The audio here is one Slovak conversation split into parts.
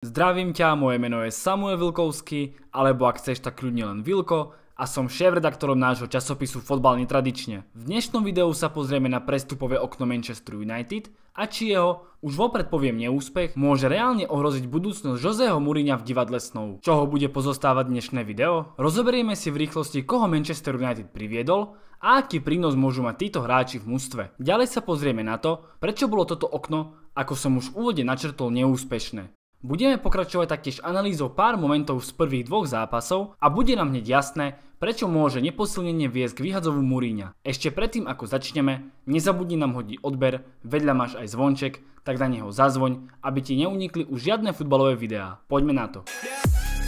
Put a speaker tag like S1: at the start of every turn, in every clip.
S1: Zdravím ťa, moje meno je Samuel Vilkovský, alebo ak chceš, tak kľudne len Vilko a som šéf-redaktorom nášho časopisu Fotbal netradične. V dnešnom videu sa pozrieme na prestupové okno Manchester United a či jeho, už vopred poviem neúspech, môže reálne ohroziť budúcnosť Joseho Mourinha v divadle snov. Čo ho bude pozostávať dnešné video? Rozoberieme si v rýchlosti, koho Manchester United priviedol a aký prínos môžu mať títo hráči v mústve. Ďalej sa pozrieme na to, prečo bolo toto okno, ako som už v úvode načrtol, neúspešné. Budeme pokračovať taktiež analýzou pár momentov z prvých dvoch zápasov a bude nám hneď jasné, prečo môže neposilnenie viesť k vyhadzovu Muríňa. Ešte predtým, ako začneme, nezabudni nám hodiť odber, vedľa máš aj zvonček, tak na neho zazvoň, aby ti neunikli už žiadne futbalové videá. Poďme na to. Yeah.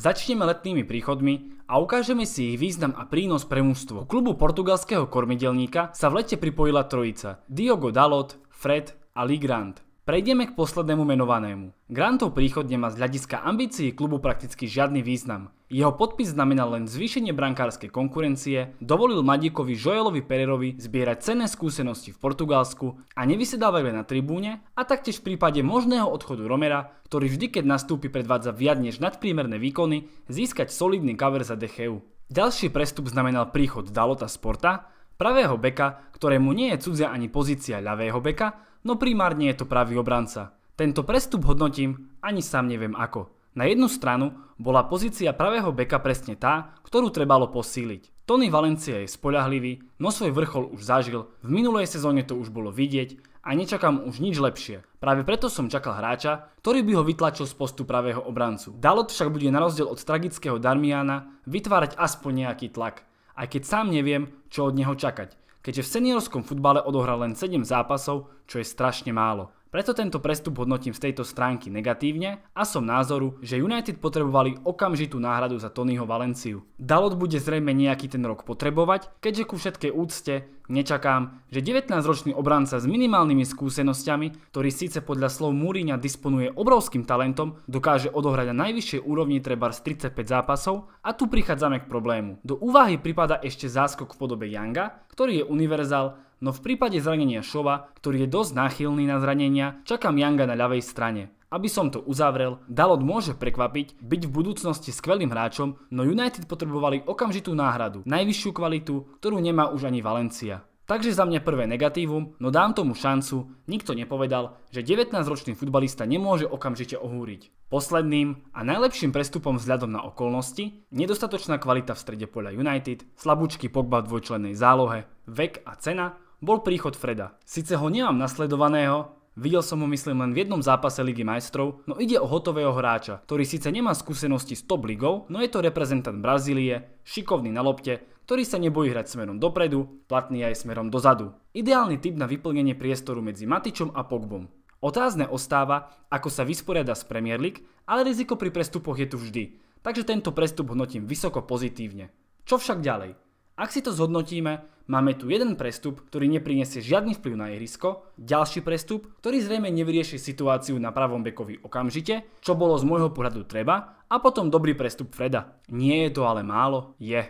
S1: Začneme letnými príchodmi a ukážeme si ich význam a prínos pre mužstvo. klubu portugalského kormidelníka sa v lete pripojila trojica Diogo Dalot, Fred a Ligrand. Prejdeme k poslednému menovanému. Grantov príchod nemá z hľadiska ambícií klubu prakticky žiadny význam. Jeho podpis znamenal len zvýšenie brankárskej konkurencie, dovolil Madíkovi Joelovi Pererovi zbierať cenné skúsenosti v Portugalsku a nevysedávajú na tribúne a taktiež v prípade možného odchodu Romera, ktorý vždy keď nastúpi predvádza viac než nadprímerné výkony, získať solidný cover za DHU. Ďalší prestup znamenal príchod Dalota Sporta, pravého beka, ktorému nie je cudzia ani pozícia ľavého beka, no primárne je to pravý obranca. Tento prestup hodnotím, ani sám neviem ako. Na jednu stranu bola pozícia pravého beka presne tá, ktorú trebalo posíliť. Tony Valencia je spoľahlivý, no svoj vrchol už zažil, v minulej sezóne to už bolo vidieť a nečakám už nič lepšie. Práve preto som čakal hráča, ktorý by ho vytlačil z postu pravého obrancu. Dalot však bude na rozdiel od tragického Darmiana vytvárať aspoň nejaký tlak, aj keď sám neviem, čo od neho čakať keďže v seniorskom futbale odohral len 7 zápasov, čo je strašne málo. Preto tento prestup hodnotím z tejto stránky negatívne a som názoru, že United potrebovali okamžitú náhradu za Tonyho Valenciu. Dalot bude zrejme nejaký ten rok potrebovať, keďže ku všetkej úcte nečakám, že 19-ročný obranca s minimálnymi skúsenosťami, ktorý síce podľa slov Múriňa disponuje obrovským talentom, dokáže odohrať na najvyššej úrovni treba z 35 zápasov a tu prichádzame k problému. Do úvahy pripada ešte záskok v podobe Yanga, ktorý je univerzál no v prípade zranenia Šova, ktorý je dosť náchylný na zranenia, čakám Janga na ľavej strane. Aby som to uzavrel, Dalot môže prekvapiť, byť v budúcnosti skvelým hráčom, no United potrebovali okamžitú náhradu, najvyššiu kvalitu, ktorú nemá už ani Valencia. Takže za mňa prvé negatívum, no dám tomu šancu, nikto nepovedal, že 19-ročný futbalista nemôže okamžite ohúriť. Posledným a najlepším prestupom vzhľadom na okolnosti, nedostatočná kvalita v strede poľa United, slabúčky Pogba v dvojčlennej zálohe, vek a cena, bol príchod Freda. Sice ho nemám nasledovaného, Videl som ho myslím len v jednom zápase Ligy majstrov, no ide o hotového hráča, ktorý síce nemá skúsenosti s top ligou, no je to reprezentant Brazílie, šikovný na lopte, ktorý sa nebojí hrať smerom dopredu, platný aj smerom dozadu. Ideálny typ na vyplnenie priestoru medzi Matičom a Pogbom. Otázne ostáva, ako sa vysporiada s Premier League, ale riziko pri prestupoch je tu vždy, takže tento prestup hodnotím vysoko pozitívne. Čo však ďalej? Ak si to zhodnotíme, máme tu jeden prestup, ktorý nepriniesie žiadny vplyv na ihrisko, ďalší prestup, ktorý zrejme nevyrieši situáciu na pravom bekovi okamžite, čo bolo z môjho pohľadu treba, a potom dobrý prestup Freda. Nie je to ale málo, je.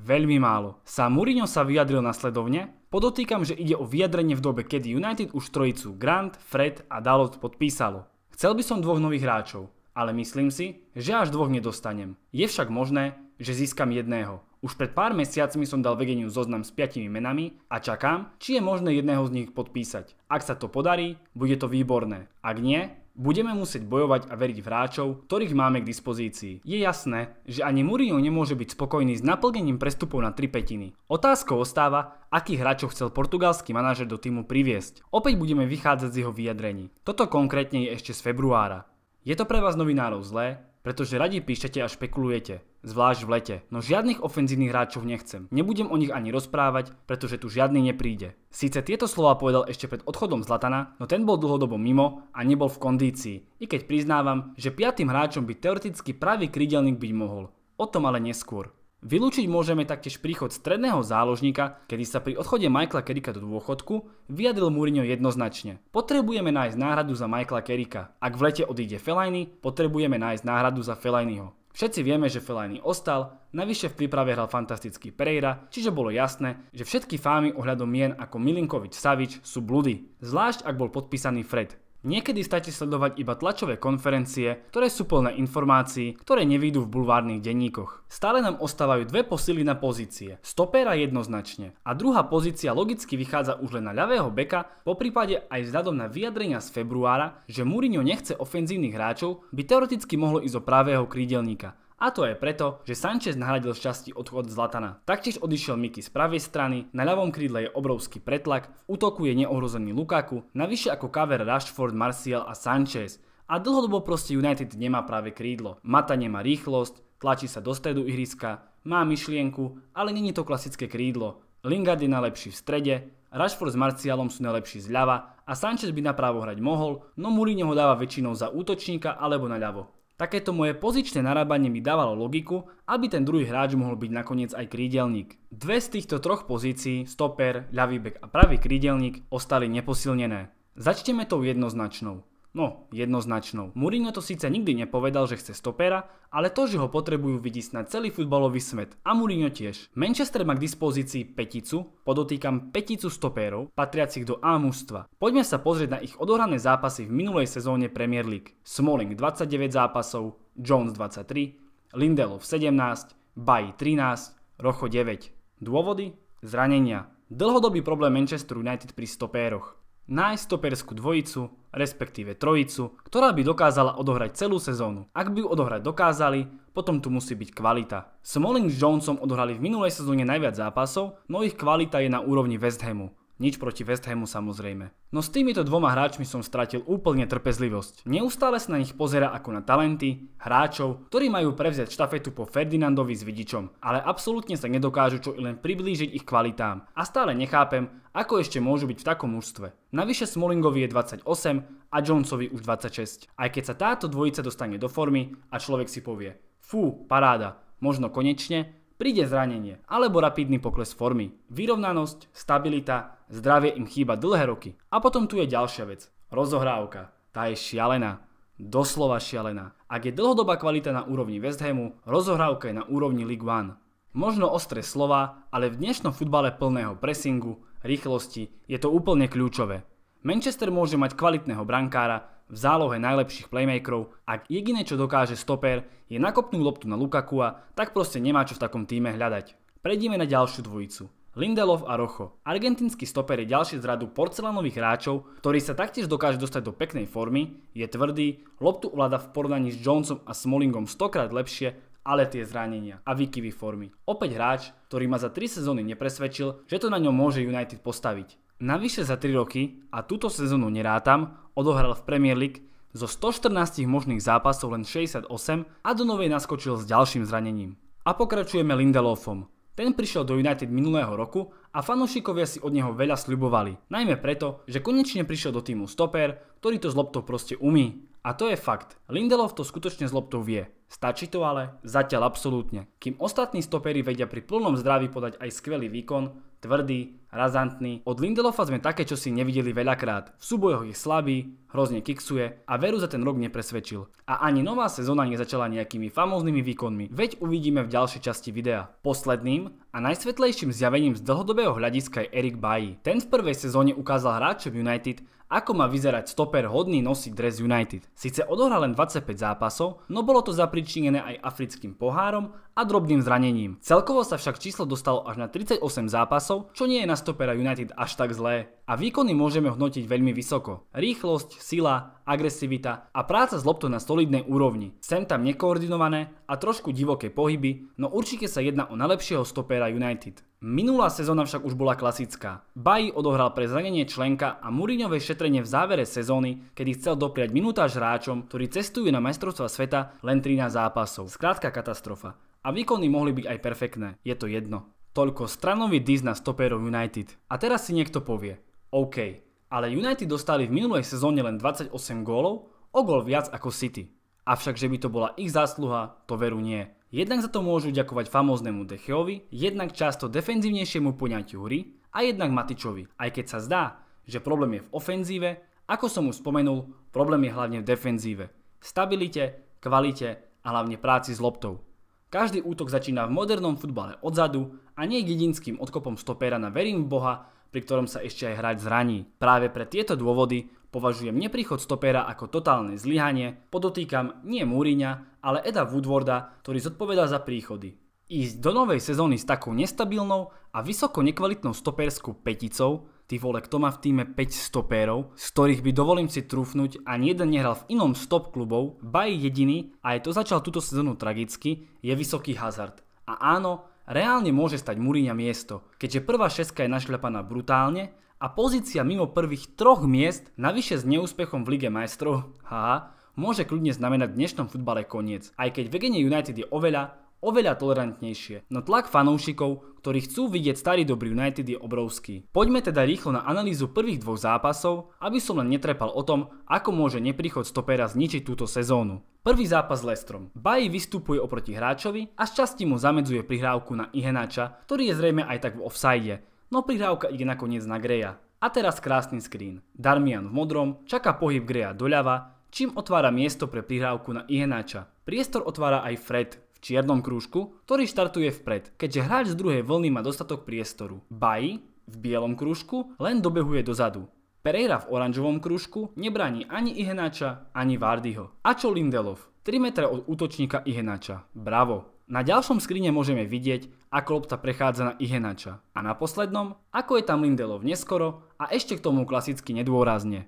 S1: Veľmi málo. Sám Mourinho sa vyjadril nasledovne, Podotýkam, že ide o vyjadrenie v dobe, kedy United už trojicu Grant, Fred a Dalot podpísalo. Chcel by som dvoch nových hráčov, ale myslím si, že až dvoch nedostanem. Je však možné, že získam jedného. Už pred pár mesiacmi som dal vedeniu zoznam s 5 menami a čakám, či je možné jedného z nich podpísať. Ak sa to podarí, bude to výborné. Ak nie, budeme musieť bojovať a veriť v hráčov, ktorých máme k dispozícii. Je jasné, že ani Mourinho nemôže byť spokojný s naplnením prestupov na tri petiny. Otázkou ostáva, akých hráčov chcel portugalský manažer do týmu priviesť. Opäť budeme vychádzať z jeho vyjadrení. Toto konkrétne je ešte z februára. Je to pre vás novinárov zlé, pretože radi píšete a špekulujete zvlášť v lete. No žiadnych ofenzívnych hráčov nechcem. Nebudem o nich ani rozprávať, pretože tu žiadny nepríde. Síce tieto slova povedal ešte pred odchodom Zlatana, no ten bol dlhodobo mimo a nebol v kondícii. I keď priznávam, že piatým hráčom by teoreticky pravý krydelník byť mohol. O tom ale neskôr. Vylúčiť môžeme taktiež príchod stredného záložníka, kedy sa pri odchode Michaela Kerika do dôchodku vyjadril Mourinho jednoznačne. Potrebujeme nájsť náhradu za Michaela Kerika. Ak v lete odíde Fellaini, potrebujeme nájsť náhradu za Fellainiho. Všetci vieme, že Fellaini ostal, navyše v príprave hral fantastický Pereira, čiže bolo jasné, že všetky fámy ohľadom mien ako Milinkovič Savič sú bludy, zvlášť ak bol podpísaný Fred. Niekedy stačí sledovať iba tlačové konferencie, ktoré sú plné informácií, ktoré nevídu v bulvárnych denníkoch. Stále nám ostávajú dve posily na pozície. Stopera jednoznačne. A druhá pozícia logicky vychádza už len na ľavého beka, po prípade aj vzhľadom na vyjadrenia z februára, že Mourinho nechce ofenzívnych hráčov, by teoreticky mohlo ísť o pravého krídelníka. A to je preto, že Sanchez nahradil časti odchod Zlatana. Taktiež odišiel Miky z pravej strany, na ľavom krídle je obrovský pretlak, v útoku je neohrozený Lukaku, navyše ako cover Rashford, Martial a Sanchez. A dlhodobo proste United nemá práve krídlo. Mata nemá rýchlosť, tlačí sa do stredu ihriska, má myšlienku, ale není to klasické krídlo. Lingard je najlepší v strede, Rashford s Marcialom sú najlepší zľava a Sanchez by právo hrať mohol, no Mourinho ho dáva väčšinou za útočníka alebo na ľavo. Takéto moje pozičné narábanie mi dávalo logiku, aby ten druhý hráč mohol byť nakoniec aj krídelník. Dve z týchto troch pozícií, stoper, ľavý bek a pravý krídelník, ostali neposilnené. Začneme tou jednoznačnou. No, jednoznačnou. Mourinho to síce nikdy nepovedal, že chce stopera, ale to, že ho potrebujú vidieť snad celý futbalový svet. A Mourinho tiež. Manchester má k dispozícii peticu, podotýkam peticu stopérov, patriacich do A mužstva. Poďme sa pozrieť na ich odohrané zápasy v minulej sezóne Premier League. Smalling 29 zápasov, Jones 23, Lindelov 17, Bay 13, Rocho 9. Dôvody? Zranenia. Dlhodobý problém Manchester United pri stopéroch. Nájsť stoperskú dvojicu respektíve trojicu, ktorá by dokázala odohrať celú sezónu. Ak by ju odohrať dokázali, potom tu musí byť kvalita. Smalling s Jonesom odohrali v minulej sezóne najviac zápasov, no ich kvalita je na úrovni West Hamu. Nič proti West Hamu samozrejme. No s týmito dvoma hráčmi som stratil úplne trpezlivosť. Neustále sa na nich pozera ako na talenty, hráčov, ktorí majú prevziať štafetu po Ferdinandovi s Vidičom, ale absolútne sa nedokážu čo i len priblížiť ich kvalitám. A stále nechápem, ako ešte môžu byť v takom mužstve. Navyše Smolingovi je 28 a Jonesovi už 26. Aj keď sa táto dvojica dostane do formy a človek si povie, fú, paráda, možno konečne, príde zranenie alebo rapidný pokles formy. Vyrovnanosť, stabilita, Zdravie im chýba dlhé roky. A potom tu je ďalšia vec. Rozohrávka. Tá je šialená. Doslova šialená. Ak je dlhodobá kvalita na úrovni West Hamu, rozohrávka je na úrovni League One. Možno ostré slova, ale v dnešnom futbale plného pressingu, rýchlosti je to úplne kľúčové. Manchester môže mať kvalitného brankára, v zálohe najlepších playmakerov, ak jediné čo dokáže stoper je nakopnúť loptu na Lukakua, tak proste nemá čo v takom týme hľadať. Prejdime na ďalšiu dvojicu. Lindelov a Rocho. Argentínsky stoper je ďalší z radu porcelánových hráčov, ktorý sa taktiež dokáže dostať do peknej formy, je tvrdý, loptu ovláda v porovnaní s Jonesom a Smolingom stokrát lepšie, ale tie zranenia a výkyvy formy. Opäť hráč, ktorý ma za 3 sezóny nepresvedčil, že to na ňom môže United postaviť. Navyše za 3 roky, a túto sezónu nerátam, odohral v Premier League zo 114 možných zápasov len 68 a do novej naskočil s ďalším zranením. A pokračujeme Lindelofom. Ten prišiel do United minulého roku a fanúšikovia si od neho veľa sľubovali. Najmä preto, že konečne prišiel do týmu stoper, ktorý to z loptou proste umí. A to je fakt. Lindelof to skutočne z loptou vie. Stačí to ale? Zatiaľ absolútne. Kým ostatní stopery vedia pri plnom zdraví podať aj skvelý výkon, tvrdý, razantný. Od Lindelofa sme také, čo si nevideli veľakrát. V súbojoch je slabý, hrozne kiksuje a veru za ten rok nepresvedčil. A ani nová sezóna nezačala nejakými famóznymi výkonmi, veď uvidíme v ďalšej časti videa. Posledným a najsvetlejším zjavením z dlhodobého hľadiska je Erik Bailly. Ten v prvej sezóne ukázal hráčom United, ako má vyzerať stoper hodný nosiť dres United. Sice odohral len 25 zápasov, no bolo to zapričinené aj africkým pohárom a drobným zranením. Celkovo sa však číslo dostalo až na 38 zápasov zápasov, čo nie je na stopera United až tak zlé. A výkony môžeme hodnotiť veľmi vysoko. Rýchlosť, sila, agresivita a práca s loptou na solidnej úrovni. Sem tam nekoordinované a trošku divoké pohyby, no určite sa jedná o najlepšieho stopera United. Minulá sezóna však už bola klasická. Bají odohral pre zranenie členka a Muriňové šetrenie v závere sezóny, kedy chcel dopriať minúta hráčom, ktorí cestujú na majstrovstva sveta len 13 zápasov. Skrátka katastrofa. A výkony mohli byť aj perfektné, je to jedno. Toľko stranový dís na stopérov United. A teraz si niekto povie, OK, ale United dostali v minulej sezóne len 28 gólov, o gól viac ako City. Avšak, že by to bola ich zásluha, to veru nie. Jednak za to môžu ďakovať famóznemu Decheovi, jednak často defenzívnejšiemu poňatiu hry a jednak Matičovi. Aj keď sa zdá, že problém je v ofenzíve, ako som už spomenul, problém je hlavne v defenzíve. Stabilite, kvalite a hlavne práci s loptou. Každý útok začína v modernom futbale odzadu a nie jedinským odkopom stopera na verím v Boha, pri ktorom sa ešte aj hrať zraní. Práve pre tieto dôvody považujem neprichod stopera ako totálne zlyhanie, podotýkam nie Múriňa, ale Eda Woodwarda, ktorý zodpovedá za príchody. Ísť do novej sezóny s takou nestabilnou a vysoko nekvalitnou stoperskou peticou Ty vole, kto má v týme 5 stopérov, z ktorých by dovolím si trúfnuť a jeden nehral v inom stop klubov, ba jediný, a aj to začal túto sezónu tragicky, je vysoký hazard. A áno, reálne môže stať Muríňa miesto, keďže prvá šeska je našľapaná brutálne a pozícia mimo prvých troch miest, navyše s neúspechom v Lige majstrov, haha, môže kľudne znamenať v dnešnom futbale koniec, aj keď vedenie United je oveľa, oveľa tolerantnejšie. No tlak fanúšikov, ktorí chcú vidieť starý dobrý United je obrovský. Poďme teda rýchlo na analýzu prvých dvoch zápasov, aby som len netrepal o tom, ako môže nepríchod stopera zničiť túto sezónu. Prvý zápas s Lestrom. Baji vystupuje oproti hráčovi a časti mu zamedzuje prihrávku na Ihenáča, ktorý je zrejme aj tak v offside, no prihrávka ide nakoniec na Greja. A teraz krásny screen. Darmian v modrom čaká pohyb Greja doľava, čím otvára miesto pre prihrávku na Ihenáča. Priestor otvára aj Fred, čiernom krúžku, ktorý štartuje vpred, keďže hráč z druhej vlny má dostatok priestoru. Baji v bielom krúžku len dobehuje dozadu. Pereira v oranžovom krúžku nebráni ani Ihenáča, ani Vardyho. A čo Lindelov? 3 metre od útočníka Ihenáča. Bravo! Na ďalšom skrine môžeme vidieť, ako lopta prechádza na Ihenáča. a na poslednom, ako je tam Lindelov neskoro a ešte k tomu klasicky nedôrazne.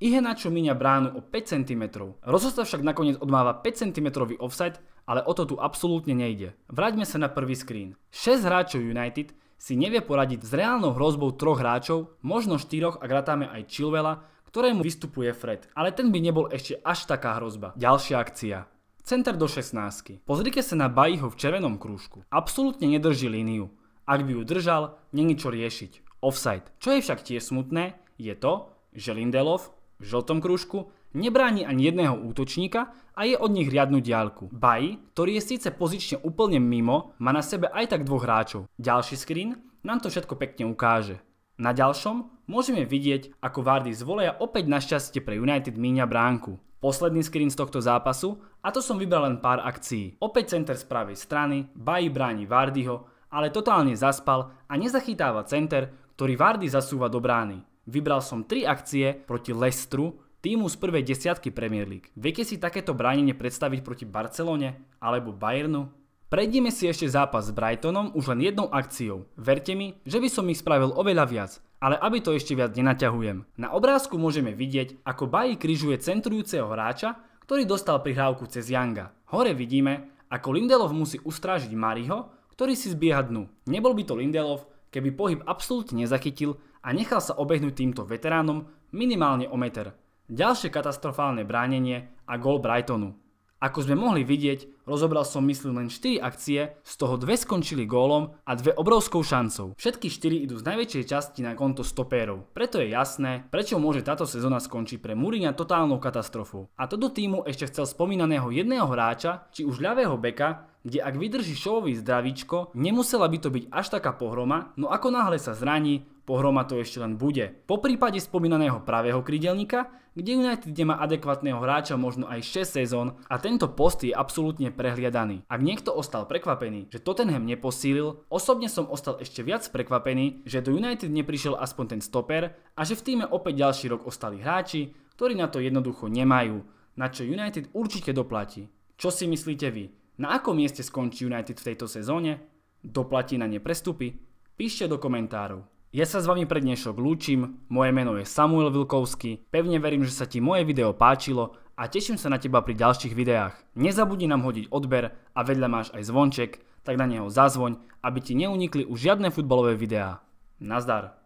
S1: Ihenáču minia bránu o 5 cm. Rozhosta však nakoniec odmáva 5 cm offside ale o to tu absolútne nejde. Vráťme sa na prvý screen. 6 hráčov United si nevie poradiť s reálnou hrozbou troch hráčov, možno štyroch a gratáme aj Chilwella, ktorému vystupuje Fred, ale ten by nebol ešte až taká hrozba. Ďalšia akcia. Center do 16. Pozrite sa na Bajiho v červenom krúžku. Absolútne nedrží líniu. Ak by ju držal, není čo riešiť. Offside. Čo je však tiež smutné, je to, že Lindelov v žltom krúžku Nebráni ani jedného útočníka a je od nich riadnu diálku. Bay, ktorý je síce pozične úplne mimo, má na sebe aj tak dvoch hráčov. Ďalší screen nám to všetko pekne ukáže. Na ďalšom môžeme vidieť, ako Vardy z voleja opäť našťastie pre United míňa bránku. Posledný screen z tohto zápasu a to som vybral len pár akcií. Opäť center z pravej strany, Bají bráni Vardyho, ale totálne zaspal a nezachytáva center, ktorý Vardy zasúva do brány. Vybral som 3 akcie proti Lestru, týmu z prvej desiatky Premier League. Viete si takéto bránenie predstaviť proti Barcelone alebo Bayernu? Prejdime si ešte zápas s Brightonom už len jednou akciou. Verte mi, že by som ich spravil oveľa viac, ale aby to ešte viac nenaťahujem. Na obrázku môžeme vidieť, ako Bayi križuje centrujúceho hráča, ktorý dostal prihrávku cez Yanga. Hore vidíme, ako Lindelov musí ustrážiť Mariho, ktorý si zbieha dnu. Nebol by to Lindelov, keby pohyb absolútne nezachytil a nechal sa obehnúť týmto veteránom minimálne o meter. Ďalšie katastrofálne bránenie a gól Brightonu. Ako sme mohli vidieť, rozobral som mysli len 4 akcie, z toho dve skončili gólom a dve obrovskou šancou. Všetky 4 idú z najväčšej časti na konto stopérov. Preto je jasné, prečo môže táto sezóna skončiť pre Mourinho totálnou katastrofou. A to do týmu ešte chcel spomínaného jedného hráča, či už ľavého beka, kde ak vydrží Šovovi zdravíčko, nemusela by to byť až taká pohroma, no ako náhle sa zraní, pohroma to ešte len bude. Po prípade spomínaného pravého krydelníka, kde United nemá adekvátneho hráča možno aj 6 sezón a tento post je absolútne prehliadaný. Ak niekto ostal prekvapený, že Tottenham neposílil, osobne som ostal ešte viac prekvapený, že do United neprišiel aspoň ten stoper a že v týme opäť ďalší rok ostali hráči, ktorí na to jednoducho nemajú, na čo United určite doplatí. Čo si myslíte vy? Na akom mieste skončí United v tejto sezóne? Doplatí na ne prestupy? Píšte do komentárov. Ja sa s vami pre dnešok lúčim, moje meno je Samuel Vilkovský, pevne verím, že sa ti moje video páčilo a teším sa na teba pri ďalších videách. Nezabudni nám hodiť odber a vedľa máš aj zvonček, tak na neho zazvoň, aby ti neunikli už žiadne futbalové videá. Nazdar!